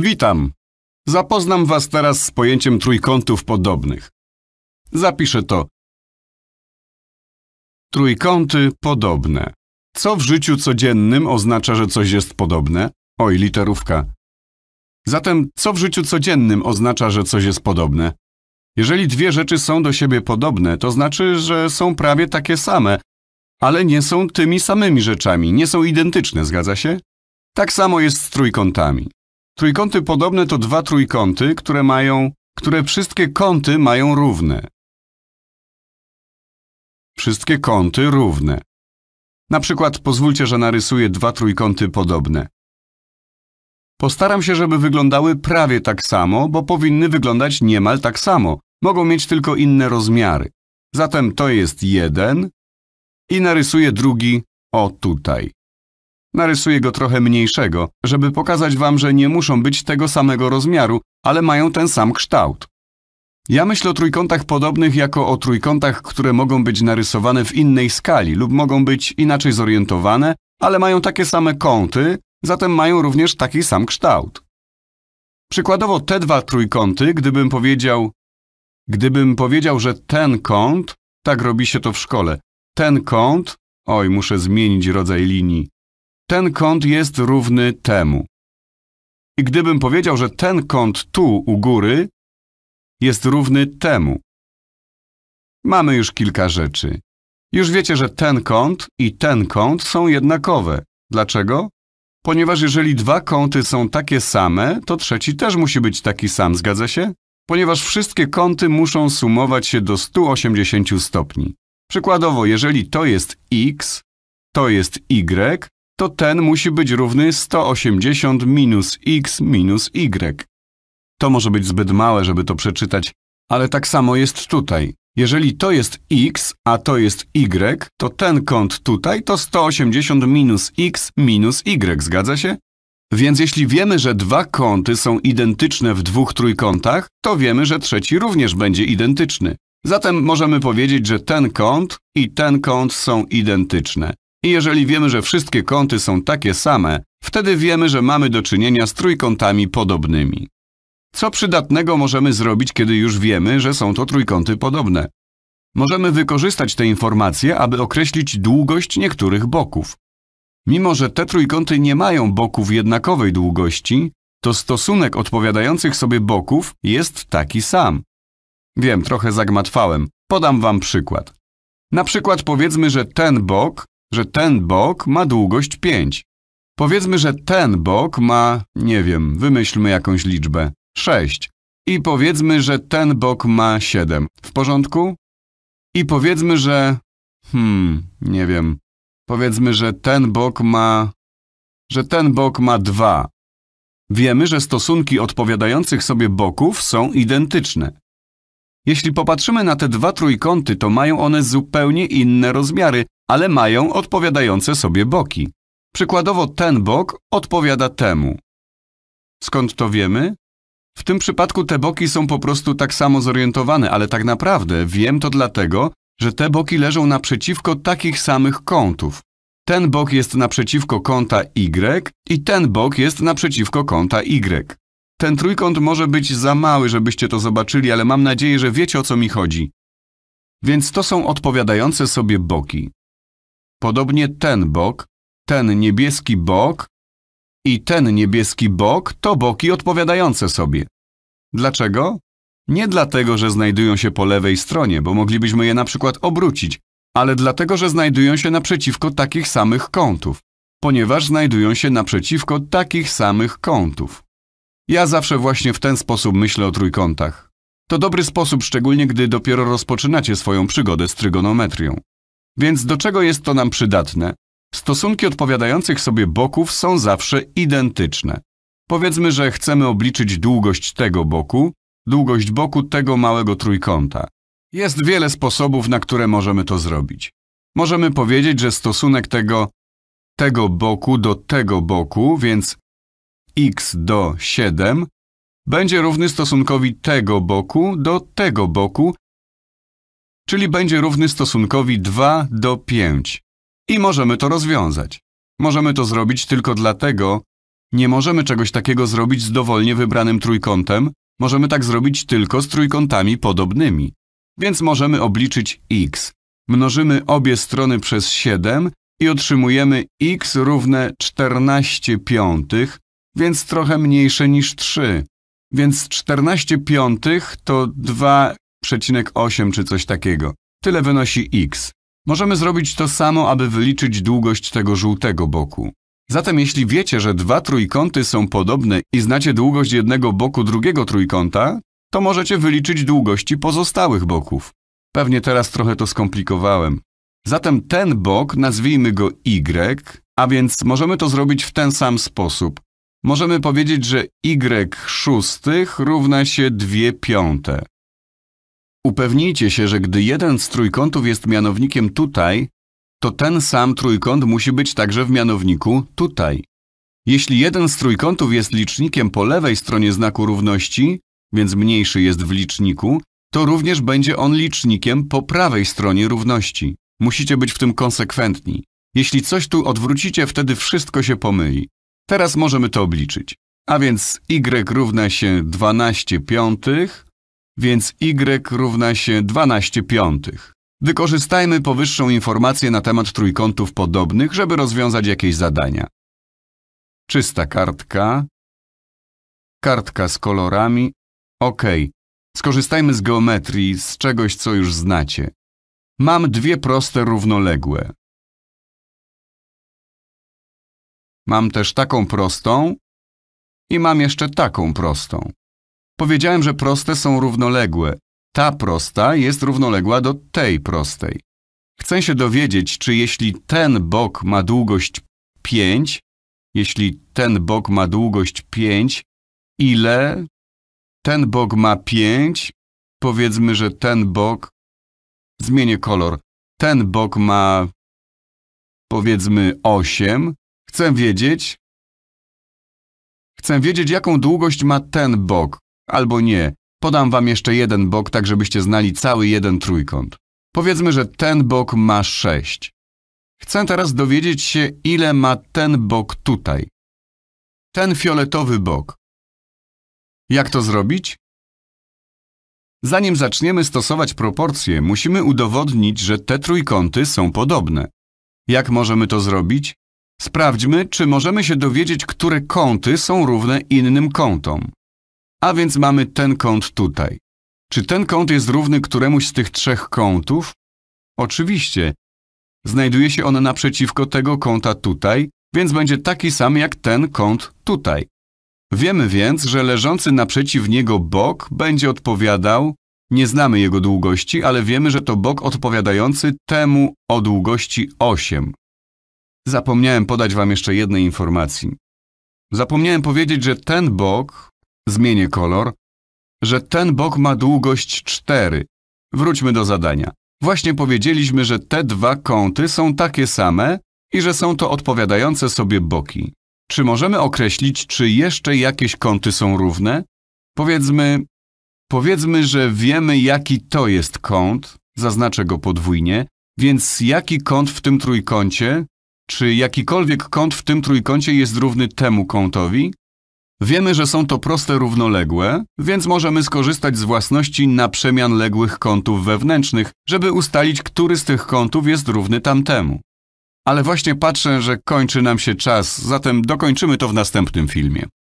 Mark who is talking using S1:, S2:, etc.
S1: Witam. Zapoznam Was teraz z pojęciem trójkątów podobnych. Zapiszę to. Trójkąty podobne. Co w życiu codziennym oznacza, że coś jest podobne? Oj, literówka. Zatem, co w życiu codziennym oznacza, że coś jest podobne? Jeżeli dwie rzeczy są do siebie podobne, to znaczy, że są prawie takie same, ale nie są tymi samymi rzeczami, nie są identyczne, zgadza się? Tak samo jest z trójkątami. Trójkąty podobne to dwa trójkąty, które mają, które wszystkie kąty mają równe. Wszystkie kąty równe. Na przykład pozwólcie, że narysuję dwa trójkąty podobne. Postaram się, żeby wyglądały prawie tak samo, bo powinny wyglądać niemal tak samo. Mogą mieć tylko inne rozmiary. Zatem to jest jeden i narysuję drugi o tutaj. Narysuję go trochę mniejszego, żeby pokazać wam, że nie muszą być tego samego rozmiaru, ale mają ten sam kształt. Ja myślę o trójkątach podobnych jako o trójkątach, które mogą być narysowane w innej skali lub mogą być inaczej zorientowane, ale mają takie same kąty, zatem mają również taki sam kształt. Przykładowo te dwa trójkąty, gdybym powiedział, gdybym powiedział, że ten kąt, tak robi się to w szkole, ten kąt, oj, muszę zmienić rodzaj linii, ten kąt jest równy temu. I gdybym powiedział, że ten kąt tu u góry jest równy temu. Mamy już kilka rzeczy. Już wiecie, że ten kąt i ten kąt są jednakowe. Dlaczego? Ponieważ jeżeli dwa kąty są takie same, to trzeci też musi być taki sam, zgadza się? Ponieważ wszystkie kąty muszą sumować się do 180 stopni. Przykładowo, jeżeli to jest x, to jest y, to ten musi być równy 180 minus x minus y. To może być zbyt małe, żeby to przeczytać, ale tak samo jest tutaj. Jeżeli to jest x, a to jest y, to ten kąt tutaj to 180 minus x minus y, zgadza się? Więc jeśli wiemy, że dwa kąty są identyczne w dwóch trójkątach, to wiemy, że trzeci również będzie identyczny. Zatem możemy powiedzieć, że ten kąt i ten kąt są identyczne. I jeżeli wiemy, że wszystkie kąty są takie same, wtedy wiemy, że mamy do czynienia z trójkątami podobnymi. Co przydatnego możemy zrobić, kiedy już wiemy, że są to trójkąty podobne? Możemy wykorzystać te informacje, aby określić długość niektórych boków. Mimo, że te trójkąty nie mają boków jednakowej długości, to stosunek odpowiadających sobie boków jest taki sam. Wiem, trochę zagmatwałem. Podam wam przykład. Na przykład powiedzmy, że ten bok że ten bok ma długość 5. Powiedzmy, że ten bok ma, nie wiem, wymyślmy jakąś liczbę, 6. I powiedzmy, że ten bok ma 7. W porządku? I powiedzmy, że... Hmm, nie wiem. Powiedzmy, że ten bok ma... Że ten bok ma 2. Wiemy, że stosunki odpowiadających sobie boków są identyczne. Jeśli popatrzymy na te dwa trójkąty, to mają one zupełnie inne rozmiary, ale mają odpowiadające sobie boki. Przykładowo ten bok odpowiada temu. Skąd to wiemy? W tym przypadku te boki są po prostu tak samo zorientowane, ale tak naprawdę wiem to dlatego, że te boki leżą naprzeciwko takich samych kątów. Ten bok jest naprzeciwko kąta Y i ten bok jest naprzeciwko kąta Y. Ten trójkąt może być za mały, żebyście to zobaczyli, ale mam nadzieję, że wiecie o co mi chodzi. Więc to są odpowiadające sobie boki. Podobnie ten bok, ten niebieski bok i ten niebieski bok to boki odpowiadające sobie. Dlaczego? Nie dlatego, że znajdują się po lewej stronie, bo moglibyśmy je na przykład obrócić, ale dlatego, że znajdują się naprzeciwko takich samych kątów, ponieważ znajdują się naprzeciwko takich samych kątów. Ja zawsze właśnie w ten sposób myślę o trójkątach. To dobry sposób, szczególnie gdy dopiero rozpoczynacie swoją przygodę z trygonometrią. Więc do czego jest to nam przydatne? Stosunki odpowiadających sobie boków są zawsze identyczne. Powiedzmy, że chcemy obliczyć długość tego boku, długość boku tego małego trójkąta. Jest wiele sposobów, na które możemy to zrobić. Możemy powiedzieć, że stosunek tego, tego boku do tego boku, więc x do 7, będzie równy stosunkowi tego boku do tego boku, czyli będzie równy stosunkowi 2 do 5. I możemy to rozwiązać. Możemy to zrobić tylko dlatego, nie możemy czegoś takiego zrobić z dowolnie wybranym trójkątem, możemy tak zrobić tylko z trójkątami podobnymi. Więc możemy obliczyć x. Mnożymy obie strony przez 7 i otrzymujemy x równe 14 piątych, więc trochę mniejsze niż 3. Więc 14 piątych to 2 0,8 czy coś takiego. Tyle wynosi x. Możemy zrobić to samo, aby wyliczyć długość tego żółtego boku. Zatem jeśli wiecie, że dwa trójkąty są podobne i znacie długość jednego boku drugiego trójkąta, to możecie wyliczyć długości pozostałych boków. Pewnie teraz trochę to skomplikowałem. Zatem ten bok nazwijmy go y, a więc możemy to zrobić w ten sam sposób. Możemy powiedzieć, że y szóstych równa się 2 piąte. Upewnijcie się, że gdy jeden z trójkątów jest mianownikiem tutaj, to ten sam trójkąt musi być także w mianowniku tutaj. Jeśli jeden z trójkątów jest licznikiem po lewej stronie znaku równości, więc mniejszy jest w liczniku, to również będzie on licznikiem po prawej stronie równości. Musicie być w tym konsekwentni. Jeśli coś tu odwrócicie, wtedy wszystko się pomyli. Teraz możemy to obliczyć. A więc y równa się 12 piątych więc y równa się 12 piątych. Wykorzystajmy powyższą informację na temat trójkątów podobnych, żeby rozwiązać jakieś zadania. Czysta kartka. Kartka z kolorami. OK. Skorzystajmy z geometrii, z czegoś, co już znacie. Mam dwie proste równoległe. Mam też taką prostą i mam jeszcze taką prostą. Powiedziałem, że proste są równoległe. Ta prosta jest równoległa do tej prostej. Chcę się dowiedzieć, czy jeśli ten bok ma długość 5, jeśli ten bok ma długość 5, ile ten bok ma 5, powiedzmy, że ten bok, zmienię kolor, ten bok ma powiedzmy 8, chcę wiedzieć, chcę wiedzieć, jaką długość ma ten bok. Albo nie. Podam wam jeszcze jeden bok, tak żebyście znali cały jeden trójkąt. Powiedzmy, że ten bok ma 6. Chcę teraz dowiedzieć się, ile ma ten bok tutaj. Ten fioletowy bok. Jak to zrobić? Zanim zaczniemy stosować proporcje, musimy udowodnić, że te trójkąty są podobne. Jak możemy to zrobić? Sprawdźmy, czy możemy się dowiedzieć, które kąty są równe innym kątom. A więc mamy ten kąt tutaj. Czy ten kąt jest równy któremuś z tych trzech kątów? Oczywiście. Znajduje się on naprzeciwko tego kąta tutaj, więc będzie taki sam jak ten kąt tutaj. Wiemy więc, że leżący naprzeciw niego bok będzie odpowiadał, nie znamy jego długości, ale wiemy, że to bok odpowiadający temu o długości 8. Zapomniałem podać wam jeszcze jednej informacji. Zapomniałem powiedzieć, że ten bok zmienię kolor, że ten bok ma długość 4. Wróćmy do zadania. Właśnie powiedzieliśmy, że te dwa kąty są takie same i że są to odpowiadające sobie boki. Czy możemy określić, czy jeszcze jakieś kąty są równe? Powiedzmy, powiedzmy, że wiemy, jaki to jest kąt, zaznaczę go podwójnie, więc jaki kąt w tym trójkącie, czy jakikolwiek kąt w tym trójkącie jest równy temu kątowi? Wiemy, że są to proste równoległe, więc możemy skorzystać z własności na przemian ległych kątów wewnętrznych, żeby ustalić, który z tych kątów jest równy tamtemu. Ale właśnie patrzę, że kończy nam się czas, zatem dokończymy to w następnym filmie.